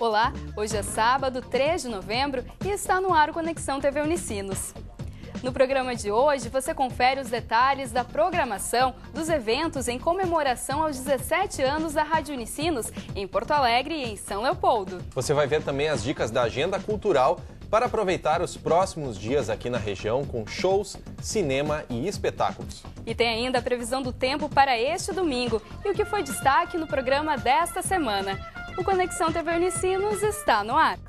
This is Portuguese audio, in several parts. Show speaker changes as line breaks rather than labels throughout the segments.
Olá, hoje é sábado, 3 de novembro e está no ar o Conexão TV Unicinos. No programa de hoje, você confere os detalhes da programação dos eventos em comemoração aos 17 anos da Rádio Unicinos em Porto Alegre e em São Leopoldo.
Você vai ver também as dicas da agenda cultural para aproveitar os próximos dias aqui na região com shows, cinema e espetáculos.
E tem ainda a previsão do tempo para este domingo e o que foi destaque no programa desta semana. O Conexão TV Unicinos está no ar.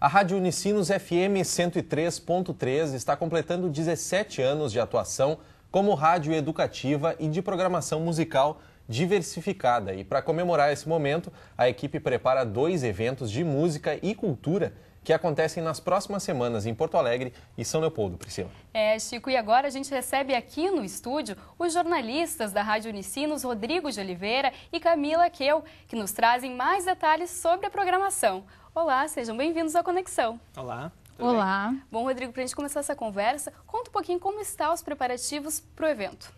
A Rádio Unicinos FM 103.3 está completando 17 anos de atuação como rádio educativa e de programação musical diversificada. E para comemorar esse momento, a equipe prepara dois eventos de música e cultura que acontecem nas próximas semanas em Porto Alegre e São Leopoldo, Priscila.
É, Chico, e agora a gente recebe aqui no estúdio os jornalistas da Rádio Unicinos, Rodrigo de Oliveira e Camila Queu, que nos trazem mais detalhes sobre a programação. Olá, sejam bem-vindos à Conexão. Olá. Olá. Bem? Bom, Rodrigo, para a gente começar essa conversa, conta um pouquinho como estão os preparativos para o evento.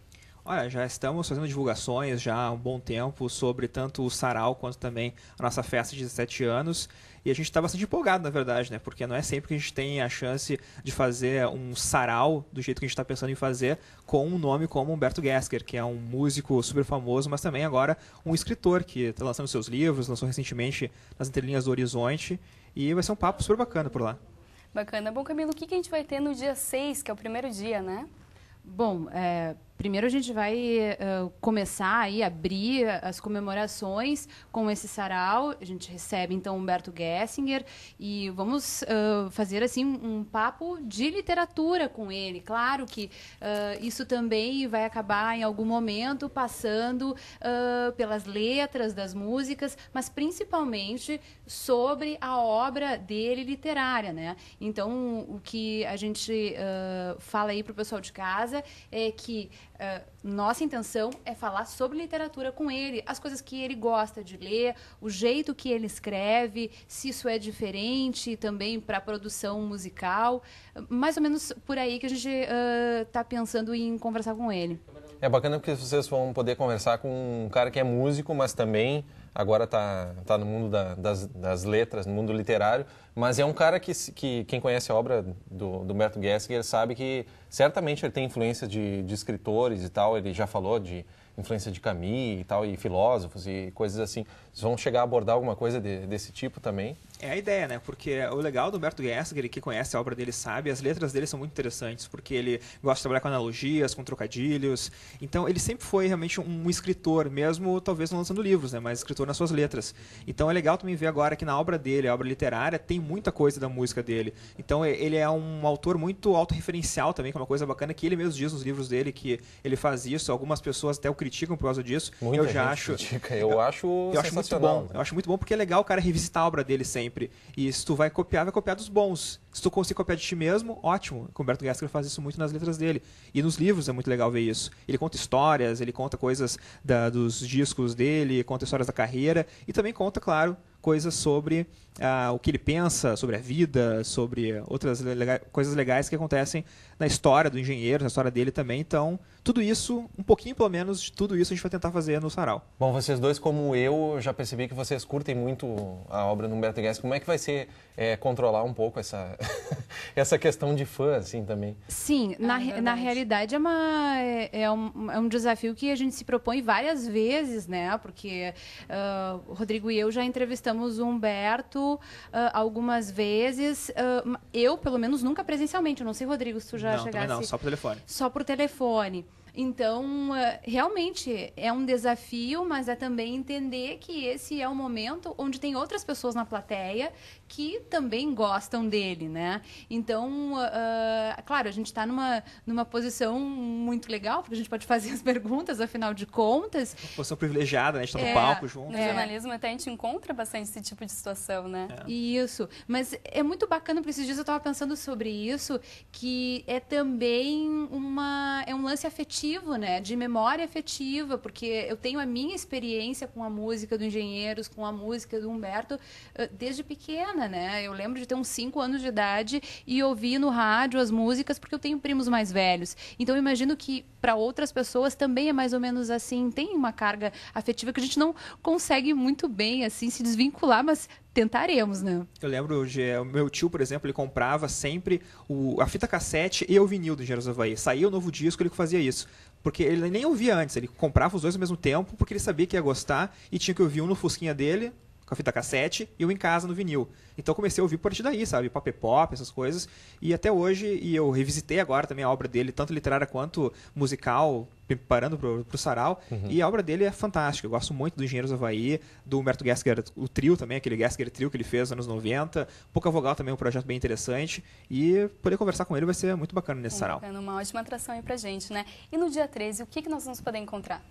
Olha, já estamos fazendo divulgações já há um bom tempo sobre tanto o sarau quanto também a nossa festa de 17 anos. E a gente está bastante empolgado, na verdade, né? Porque não é sempre que a gente tem a chance de fazer um sarau do jeito que a gente está pensando em fazer, com um nome como Humberto Gessker, que é um músico super famoso, mas também agora um escritor que está lançando seus livros, lançou recentemente Nas Entrelinhas do Horizonte. E vai ser um papo super bacana por lá.
Bacana. Bom, Camilo, o que, que a gente vai ter no dia
6, que é o primeiro dia, né? Bom, é, Primeiro a gente vai uh, começar aí abrir as comemorações com esse sarau. A gente recebe então Humberto Gessinger e vamos uh, fazer assim um papo de literatura com ele. Claro que uh, isso também vai acabar em algum momento passando pelas letras das músicas, mas principalmente sobre a obra dele literária, né? Então o que a gente fala aí para o pessoal de casa é que ah, nossa intenção é falar sobre literatura com ele, as coisas que ele gosta de ler, o jeito que ele escreve, se isso é diferente também para a produção musical. Ah, mais ou menos por aí que a gente está ah, uh, pensando em conversar com ele.
É bacana porque vocês vão poder conversar com um cara que é músico, mas também agora está tá no mundo da, das, das, letras, no mundo literário, mas é um cara que, que quem conhece a obra do, do Humberto Gessinger sabe que certamente ele tem influência de, de escritores e tal, ele já falou de influência de Camus e tal, e filósofos e coisas assim. Vocês vão chegar a abordar alguma coisa de, desse tipo também?
É a ideia, né? Porque o legal do Humberto Gessinger, que conhece a obra dele sabe, as letras dele são muito interessantes, porque ele gosta de trabalhar com analogias, com trocadilhos. Então, ele sempre foi realmente um escritor, mesmo talvez não lançando livros, né? Mas escritor nas suas letras. Então, é legal também ver agora que na obra dele, a obra literária, tem muita coisa da música dele. Então, ele é um autor muito autorreferencial também, que é uma coisa bacana que ele mesmo diz nos livros dele que ele faz isso. Algumas pessoas até o criticam por causa disso. Muita eu já acho. Critica. Eu, eu acho.
Eu acho muito bom.
Eu acho muito bom porque é legal o cara revisitar a obra dele sempre sempre. E se tu vai copiar, vai copiar dos bons. Se tu conseguir copiar de ti mesmo, ótimo. O Humberto Gessler faz isso muito nas letras dele. E nos livros é muito legal ver isso. Ele conta histórias, ele conta coisas da, dos discos dele, conta histórias da carreira e também conta, claro, coisas sobre ah, o que ele pensa, sobre a vida, sobre outras coisas legais que acontecem na história do engenheiro, na história dele também. Então, tudo isso, um pouquinho pelo menos de tudo isso, a gente vai
tentar fazer no Sarau. Bom, vocês dois, como eu, já percebi que vocês curtem muito a obra do Humberto Guedes. Como é que vai ser é, controlar um pouco essa, essa questão de fã, assim, também?
Sim, ah, na, é na realidade é, uma, é, é, um, é um desafio que a gente se propõe várias vezes, né? Porque uh, o Rodrigo e eu já entrevistamos entrevistamos o Humberto uh, algumas vezes. Uh, eu, pelo menos, nunca presencialmente. Eu não sei, Rodrigo, se tu já não, chegasse. Não, só por telefone. Só por telefone. Então, é, realmente é um desafio, mas é também entender que esse é o momento onde tem outras pessoas na plateia que também gostam dele, né? Então, uh, claro, a gente está numa, numa posição muito legal, porque a gente pode fazer as perguntas, afinal de contas. Uma
posição privilegiada, né? A gente tá no é, palco junto. No
jornalismo até a gente encontra bastante esse tipo de situação, né? É. Isso. Mas é muito bacana, porque esses dias eu estava pensando sobre isso, que é também uma, é um lance afetivo né? De memória afetiva, porque eu tenho a minha experiência com a música do Engenheiros, com a música do Humberto, eh, desde pequena, né? Eu lembro de ter uns 5 anos de idade e ouvir no rádio as músicas, porque eu tenho primos mais velhos. Então eu imagino que para outras pessoas também é mais ou menos assim. Tem uma carga afetiva que a gente não consegue muito bem, assim, se desvincular, mas tentaremos, né?
Eu lembro, de, meu tio, por exemplo, ele comprava sempre o, a fita cassete e o vinil do Engenheiros do Havaí. Saía o novo disco, ele fazia isso. Porque ele nem ouvia antes, ele comprava os dois ao mesmo tempo, porque ele sabia que ia gostar e tinha que ouvir um no fusquinha dele, com a fita cassete e o em casa no vinil. Então comecei a ouvir a partir daí, sabe? Pop pop, essas coisas. E até hoje, e eu revisitei agora também a obra dele, tanto literária quanto musical, preparando pro, pro sarau. Uhum. E a obra dele é fantástica. Eu gosto muito do Engenheiros Havaí, do Humberto Gessger, o trio também, aquele Gessger trio que ele fez nos anos 90. Pouca Vogal também é um projeto bem interessante. E poder conversar com ele vai ser muito bacana nesse é, sarau.
Bacana, uma ótima atração aí pra gente, né? E no dia 13, o que, que nós vamos poder encontrar?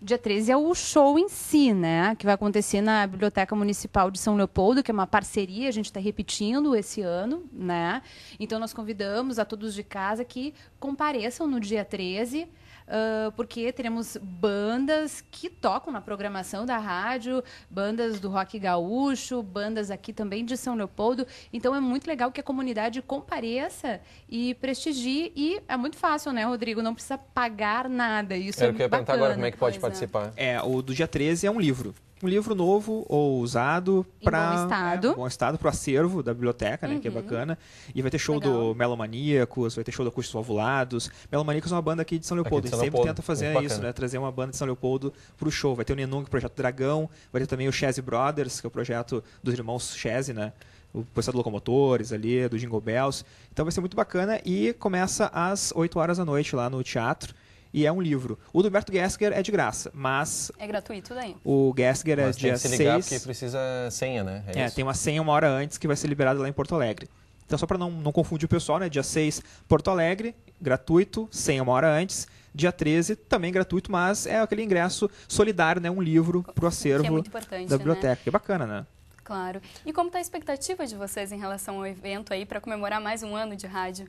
dia 13 é o show em si, né? Que vai acontecer na Biblioteca Municipal de São Leopoldo, que é uma parceria, a gente está repetindo esse ano, né? Então nós convidamos a todos de casa que compareçam no dia 13. Uh, porque teremos bandas que tocam na programação da rádio, bandas do rock gaúcho, bandas aqui também de São Leopoldo. Então é muito legal que a comunidade compareça e prestigie. E é muito fácil, né, Rodrigo? Não precisa pagar nada. Isso é, é eu bacana. agora como é que
pode pois participar. É,
o do dia 13 é um livro. Um livro novo ou usado para. Bom estado. É, bom estado, pro acervo da biblioteca, né? Uhum. Que é uhum. bacana. E vai ter show Legal. do Melomaníacos, vai ter show da Acústicos Ovulados. Melomaníacos é uma banda aqui de São Leopoldo. Aqui São Leopoldo. sempre tenta fazer Muito isso, bacana. né? Trazer uma banda de São Leopoldo pro show. Vai ter o Nenung, Projeto Dragão, vai ter também o Chese Brothers, que é o projeto dos irmãos Chese, né? o pessoal Locomotores ali, do Jingle Bells. Então vai ser muito bacana e começa às 8 horas da noite lá no teatro e é um livro. O do Humberto Gessger é de graça, mas...
É gratuito daí.
O
Gessger é mas é dia 6... tem que se ligar seis... porque
precisa senha, né? É, é
tem uma senha uma hora antes que vai ser liberada lá em Porto Alegre. Então, só para não, não confundir o pessoal, né? Dia 6, Porto Alegre, gratuito, senha uma hora antes. Dia 13, também gratuito, mas é aquele ingresso solidário, né? Um livro para o é acervo é da né? biblioteca. Né? Que é bacana, né?
Claro. E como está a expectativa de vocês em relação ao evento aí para comemorar mais um ano de rádio?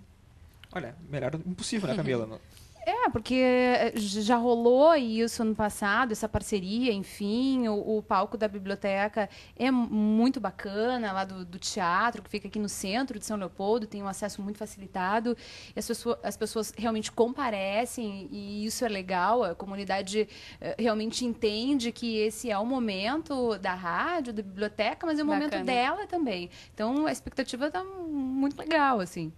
Olha,
melhor impossível, né, Camila?
É, porque eh, já rolou isso ano passado, essa parceria, enfim. O, o palco da biblioteca é muito bacana, lá do, do, teatro, que fica aqui no centro de São Leopoldo, tem um acesso muito facilitado. as, pessoas, as pessoas realmente comparecem e isso é legal. A comunidade eh, realmente entende que esse é o momento da rádio, da biblioteca, mas é o momento dela também. Então a expectativa está muito legal, assim.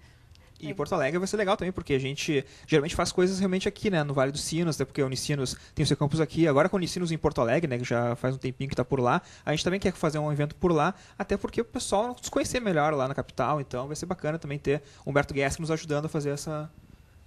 E Porto Alegre vai ser legal também, porque a gente geralmente faz coisas realmente aqui, né? No Vale dos Sinos, até porque o Unicinos tem o seu campus aqui. Agora com o Unicinos em Porto Alegre, né? Que já faz um tempinho que está por lá. A gente também quer fazer um evento por lá, até porque o pessoal nos conhecer melhor lá na capital. Então vai ser bacana também ter Humberto Guess nos ajudando a fazer essa,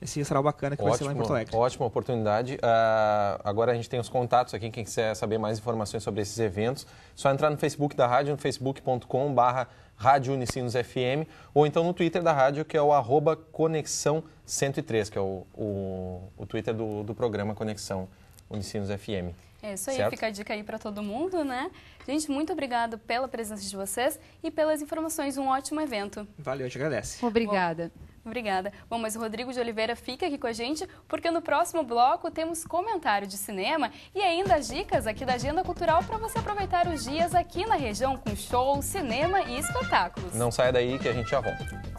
esse será bacana que ótimo, vai ser lá em Porto Alegre.
Ótima oportunidade. Uh, agora a gente tem os contatos aqui, quem quiser saber mais informações sobre esses eventos, só entrar no Facebook da rádio, no facebook.com barra Rádio Unicinos FM, ou então no Twitter da rádio, que é o arroba Conexão 103, que é o, o, o Twitter do, do programa Conexão Unicinos FM.
É isso aí, certo? fica a dica aí para todo mundo, né? Gente, muito obrigado pela presença de vocês e pelas informações. Um ótimo evento.
Valeu, a agradece. Obrigada. Bom,
Obrigada. Bom, mas o Rodrigo de Oliveira fica aqui com a gente, porque no próximo bloco temos comentário de cinema e ainda dicas aqui da agenda cultural para você aproveitar os dias aqui na região com show, cinema e espetáculos.
Não saia daí que a gente já volta.